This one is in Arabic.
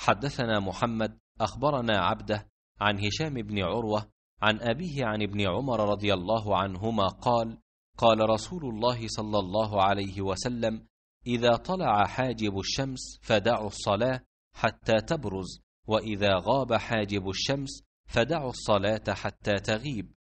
حدثنا محمد أخبرنا عبده عن هشام بن عروة عن أبيه عن ابن عمر رضي الله عنهما قال قال رسول الله صلى الله عليه وسلم إذا طلع حاجب الشمس فدعوا الصلاة حتى تبرز وإذا غاب حاجب الشمس فدعوا الصلاة حتى تغيب